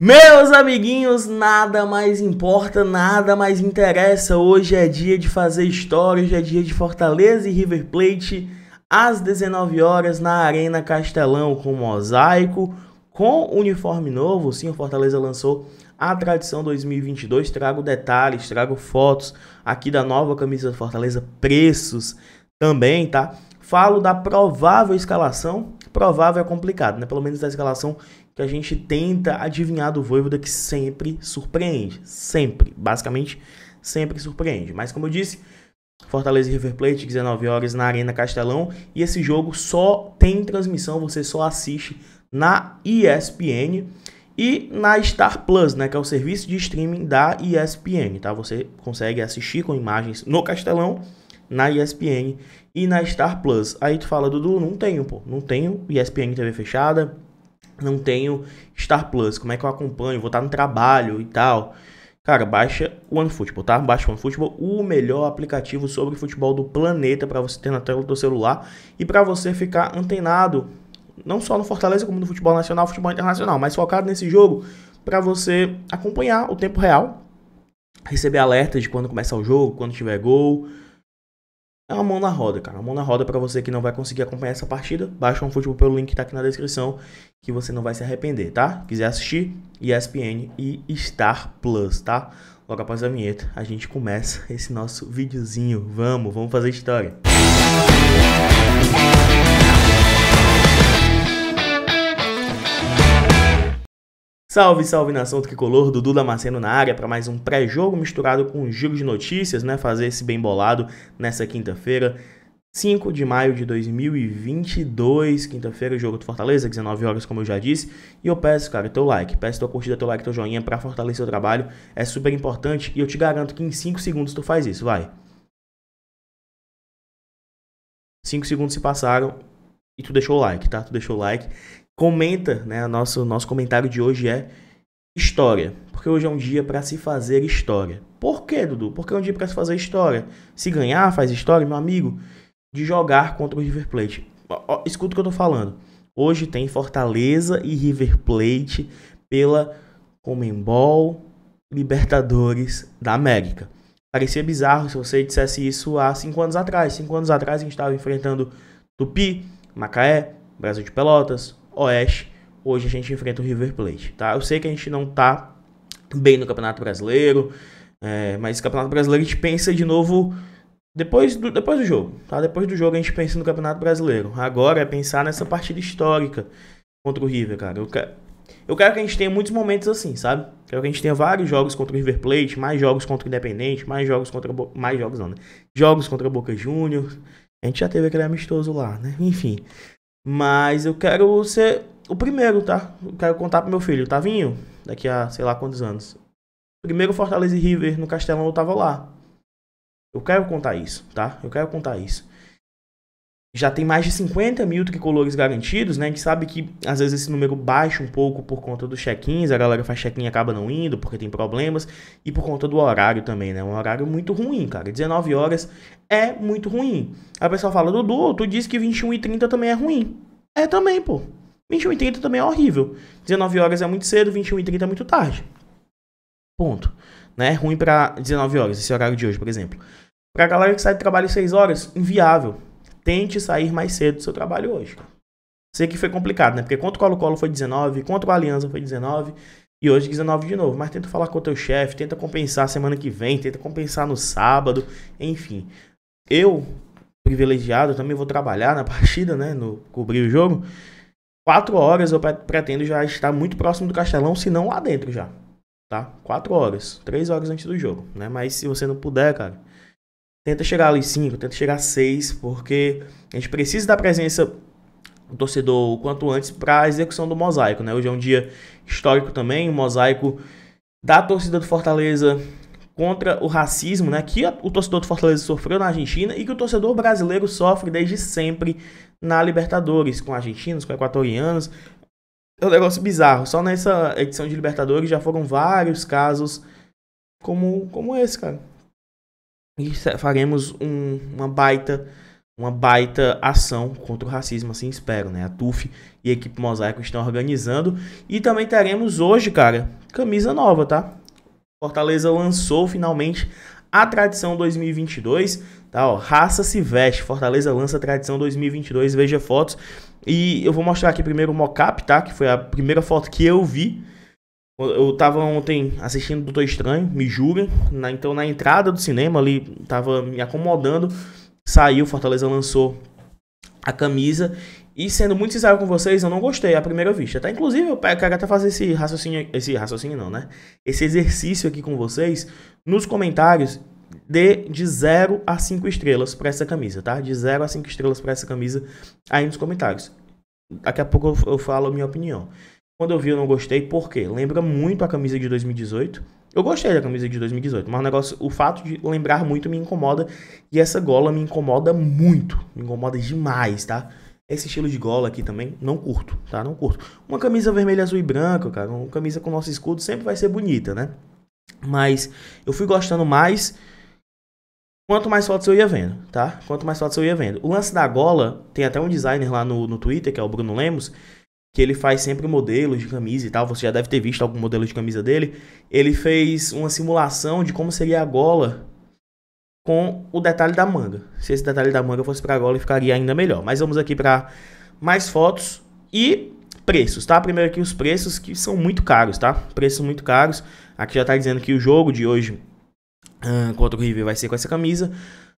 Meus amiguinhos, nada mais importa, nada mais interessa. Hoje é dia de fazer história, hoje é dia de Fortaleza e River Plate às 19 horas na Arena Castelão com mosaico, com uniforme novo. Sim, o Fortaleza lançou a tradição 2022. Trago detalhes, trago fotos aqui da nova camisa do Fortaleza, preços também, tá? Falo da provável escalação. Provável é complicado, né? Pelo menos da escalação que a gente tenta adivinhar do Voivoda que sempre surpreende. Sempre. Basicamente, sempre surpreende. Mas como eu disse, Fortaleza e River Plate, 19 horas na Arena Castelão. E esse jogo só tem transmissão, você só assiste na ESPN e na Star Plus, né, que é o serviço de streaming da ESPN, tá? Você consegue assistir com imagens no Castelão, na ESPN e na Star Plus. Aí tu fala, Dudu, não tenho, pô, não tenho ESPN TV fechada, não tenho Star Plus, como é que eu acompanho, vou estar no trabalho e tal. Cara, baixa o OneFootball, tá? Baixa o OneFootball, o melhor aplicativo sobre futebol do planeta para você ter na tela do celular e para você ficar antenado, não só no Fortaleza como no futebol nacional, futebol internacional, mas focado nesse jogo para você acompanhar o tempo real, receber alertas de quando começar o jogo, quando tiver gol, é uma mão na roda, cara. Uma mão na roda para você que não vai conseguir acompanhar essa partida. Baixa um futebol pelo link que tá aqui na descrição, que você não vai se arrepender, tá? Quiser assistir, ESPN e Star Plus, tá? Logo após a vinheta, a gente começa esse nosso videozinho. Vamos, vamos fazer história. Música Salve, salve nação tricolor, Dudu Damasceno na área para mais um pré-jogo misturado com um giro de notícias, né? Fazer esse bem bolado nessa quinta-feira, 5 de maio de 2022, quinta-feira, jogo do Fortaleza, 19 horas, como eu já disse. E eu peço, cara, teu like, peço tua curtida, teu like, teu joinha para fortalecer o trabalho, é super importante e eu te garanto que em 5 segundos tu faz isso, vai. 5 segundos se passaram, e tu deixou o like, tá? Tu deixou o like comenta, né? nosso, nosso comentário de hoje é história. Porque hoje é um dia para se fazer história. Por quê, Dudu? Porque é um dia para se fazer história. Se ganhar, faz história, meu amigo. De jogar contra o River Plate. Ó, escuta o que eu tô falando. Hoje tem Fortaleza e River Plate pela Comembol Libertadores da América. Parecia bizarro se você dissesse isso há cinco anos atrás. Cinco anos atrás a gente estava enfrentando Tupi, Macaé, Brasil de Pelotas, Oeste. Hoje a gente enfrenta o River Plate, tá? Eu sei que a gente não tá bem no Campeonato Brasileiro, é, mas Campeonato Brasileiro a gente pensa de novo depois do, depois do jogo, tá? Depois do jogo a gente pensa no Campeonato Brasileiro. Agora é pensar nessa partida histórica contra o River, cara. Eu quero, eu quero que a gente tenha muitos momentos assim, sabe? Quero que a gente tenha vários jogos contra o River Plate, mais jogos contra o Independente, mais jogos contra... Bo... Mais jogos não, né? Jogos contra o Boca Juniors. A gente já teve aquele amistoso lá, né? Enfim, mas eu quero ser o primeiro, tá? Eu quero contar pro meu filho, Tavinho, tá, daqui a sei lá quantos anos. Primeiro Fortaleza e River no Castelão eu tava lá. Eu quero contar isso, tá? Eu quero contar isso já tem mais de 50 mil tricolores garantidos, né? A gente sabe que às vezes esse número baixa um pouco por conta dos check-ins, a galera faz check-in e acaba não indo porque tem problemas, e por conta do horário também, né? Um horário muito ruim, cara. 19 horas é muito ruim. A pessoa fala, Dudu, tu disse que 21 e 30 também é ruim. É também, pô. 21 e 30 também é horrível. 19 horas é muito cedo, 21 e 30 é muito tarde. Ponto. Né? Ruim para 19 horas, esse horário de hoje, por exemplo. Pra galera que sai de trabalho 6 horas, inviável tente sair mais cedo do seu trabalho hoje. Sei que foi complicado, né? Porque contra o Colo-Colo foi 19, contra o Aliança foi 19 e hoje 19 de novo. Mas tenta falar com o teu chefe, tenta compensar semana que vem, tenta compensar no sábado, enfim. Eu, privilegiado, também vou trabalhar na partida, né? No cobrir o jogo. Quatro horas eu pretendo já estar muito próximo do Castelão, se não lá dentro já. Tá? Quatro horas, três horas antes do jogo, né? Mas se você não puder, cara, tenta chegar ali 5, tenta chegar 6, porque a gente precisa da presença do torcedor o quanto antes para a execução do mosaico, né? Hoje é um dia histórico também, o um mosaico da torcida do Fortaleza contra o racismo, né, que o torcedor do Fortaleza sofreu na Argentina e que o torcedor brasileiro sofre desde sempre na Libertadores, com argentinos, com equatorianos. É um negócio bizarro. Só nessa edição de Libertadores já foram vários casos como, como esse, cara. E faremos um, uma baita uma baita ação contra o racismo, assim espero, né? A TUF e a equipe Mosaico estão organizando. E também teremos hoje, cara, camisa nova, tá? Fortaleza lançou finalmente a Tradição 2022, tá? Ó, raça se veste, Fortaleza lança a Tradição 2022, veja fotos. E eu vou mostrar aqui primeiro o mockup, tá? Que foi a primeira foto que eu vi eu tava ontem assistindo Doutor Estranho, me julguem. Na, então, na entrada do cinema ali, tava me acomodando. Saiu, Fortaleza lançou a camisa. E sendo muito sincero com vocês, eu não gostei à primeira vista. Tá? Inclusive, eu quero até fazer esse raciocínio. Esse raciocínio não, né? Esse exercício aqui com vocês. Nos comentários, dê de 0 a 5 estrelas para essa camisa, tá? De 0 a 5 estrelas para essa camisa aí nos comentários. Daqui a pouco eu, eu falo a minha opinião. Quando eu vi, eu não gostei, por quê? Lembra muito a camisa de 2018. Eu gostei da camisa de 2018, mas o negócio, o fato de lembrar muito me incomoda. E essa gola me incomoda muito. Me incomoda demais, tá? Esse estilo de gola aqui também, não curto, tá? Não curto. Uma camisa vermelha, azul e branca, cara, uma camisa com nosso escudo sempre vai ser bonita, né? Mas eu fui gostando mais quanto mais fotos eu ia vendo, tá? Quanto mais fotos eu ia vendo. O lance da gola, tem até um designer lá no, no Twitter, que é o Bruno Lemos, que ele faz sempre modelos de camisa e tal, você já deve ter visto algum modelo de camisa dele. Ele fez uma simulação de como seria a gola com o detalhe da manga. Se esse detalhe da manga fosse para a gola, ficaria ainda melhor. Mas vamos aqui para mais fotos e preços, tá? Primeiro aqui os preços que são muito caros, tá? Preços muito caros. Aqui já tá dizendo que o jogo de hoje uh, contra o River vai ser com essa camisa.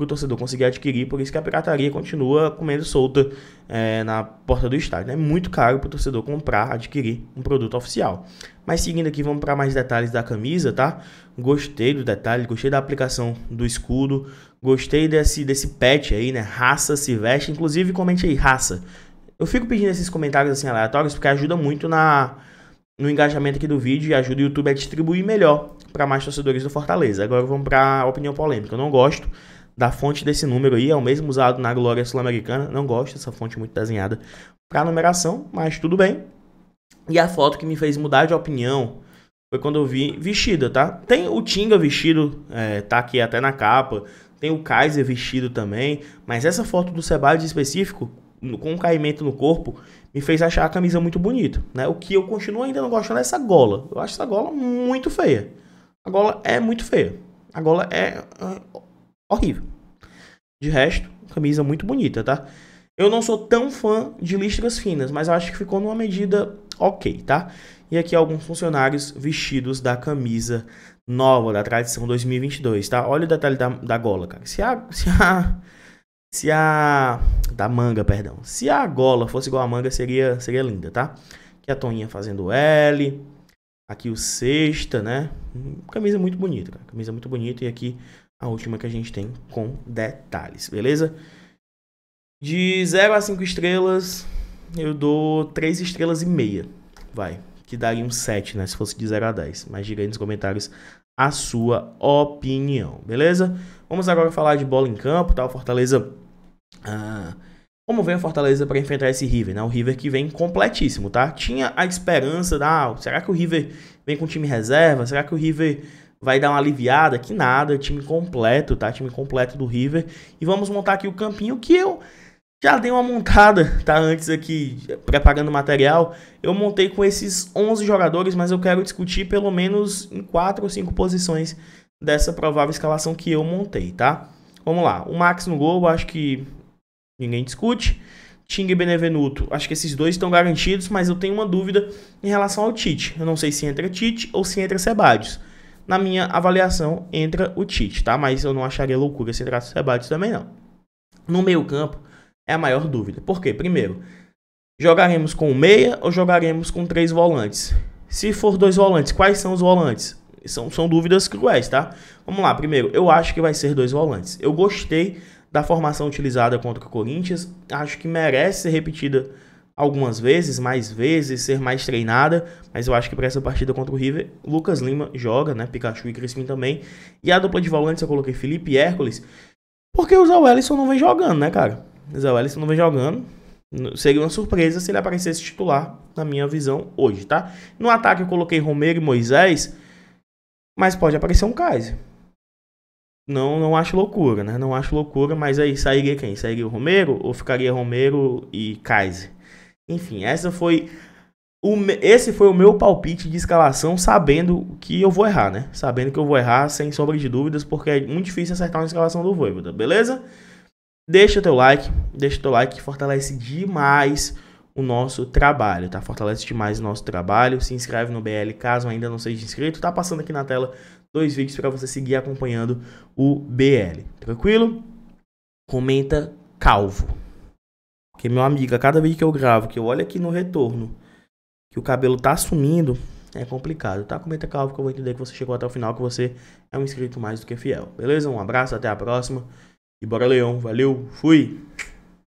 para o torcedor conseguir adquirir, por isso que a pirataria continua comendo solta é, na porta do estádio. É né? muito caro para o torcedor comprar, adquirir um produto oficial. Mas seguindo aqui, vamos para mais detalhes da camisa, tá? Gostei do detalhe, gostei da aplicação do escudo, gostei desse, desse patch aí, né? Raça se veste, inclusive comente aí, raça. Eu fico pedindo esses comentários assim aleatórios porque ajuda muito na, no engajamento aqui do vídeo e ajuda o YouTube a distribuir melhor para mais torcedores do Fortaleza. Agora vamos para a opinião polêmica. Eu não gosto da fonte desse número aí, é o mesmo usado na Glória Sul-Americana. Não gosto dessa fonte muito desenhada para numeração, mas tudo bem. E a foto que me fez mudar de opinião foi quando eu vi vestida, tá? Tem o Tinga vestido, é, tá aqui até na capa. Tem o Kaiser vestido também. Mas essa foto do Sebades específico, com o caimento no corpo, me fez achar a camisa muito bonita, né? O que eu continuo ainda não gostando é essa gola. Eu acho essa gola muito feia. A gola é muito feia. A gola é ah, horrível. De resto, camisa muito bonita, tá? Eu não sou tão fã de listras finas, mas acho que ficou numa medida ok, tá? E aqui alguns funcionários vestidos da camisa nova, da tradição 2022, tá? Olha o detalhe da, da gola, cara. Se a, se a... Se a... Da manga, perdão. Se a gola fosse igual a manga, seria, seria linda, tá? Aqui a Toninha fazendo L. Aqui o sexta, né? Camisa muito bonita, cara. Camisa muito bonita. E aqui a última que a gente tem com detalhes, beleza? De 0 a 5 estrelas, eu dou 3 estrelas e meia, vai. Que daria um 7, né? Se fosse de 0 a 10. Mas diga aí nos comentários a sua opinião, beleza? Vamos agora falar de bola em campo, tá? O Fortaleza... Ah, como vem o Fortaleza para enfrentar esse River, né? O River que vem completíssimo, tá? Tinha a esperança da, ah, será que o River vem com time reserva? Será que o River vai dar uma aliviada, que nada, time completo, tá? Time completo do River. E vamos montar aqui o campinho que eu já dei uma montada, tá? Antes aqui, preparando material, eu montei com esses 11 jogadores, mas eu quero discutir pelo menos em 4 ou 5 posições dessa provável escalação que eu montei, tá? Vamos lá, o Max no gol, acho que ninguém discute. Ting e Benevenuto, acho que esses dois estão garantidos, mas eu tenho uma dúvida em relação ao Tite. Eu não sei se entra Tite ou se entra Sebadios na minha avaliação, entra o Tite, tá? Mas eu não acharia loucura se entrasse o Sebades também, não. No meio campo, é a maior dúvida. Por quê? Primeiro, jogaremos com meia ou jogaremos com três volantes? Se for dois volantes, quais são os volantes? São, são dúvidas cruéis, tá? Vamos lá, primeiro, eu acho que vai ser dois volantes. Eu gostei da formação utilizada contra o Corinthians, acho que merece ser repetida algumas vezes, mais vezes, ser mais treinada, mas eu acho que para essa partida contra o River, Lucas Lima joga, né? Pikachu e Crispim também. E a dupla de volantes eu coloquei Felipe e Hércules, porque o Zé Wellison não vem jogando, né, cara? O Zé Wellison não vem jogando. Seria uma surpresa se ele aparecesse titular, na minha visão, hoje, tá? No ataque eu coloquei Romero e Moisés, mas pode aparecer um Kaiser. Não, não acho loucura, né? Não acho loucura, mas aí sairia quem? Sairia o Romero ou ficaria Romero e Kaiser? Enfim, essa foi o, esse foi o meu palpite de escalação, sabendo que eu vou errar, né? Sabendo que eu vou errar, sem sombra de dúvidas, porque é muito difícil acertar uma escalação do Voivoda, beleza? Deixa teu like, deixa teu like que fortalece demais o nosso trabalho, tá? Fortalece demais o nosso trabalho. Se inscreve no BL caso ainda não seja inscrito. Tá passando aqui na tela dois vídeos para você seguir acompanhando o BL. Tranquilo? Comenta calvo. Que meu amigo, cada vídeo que eu gravo, que eu olho aqui no retorno, que o cabelo tá sumindo, é complicado, tá? Comenta calvo que eu vou entender que você chegou até o final, que você é um inscrito mais do que fiel. Beleza? Um abraço, até a próxima. E bora, Leão. Valeu, fui!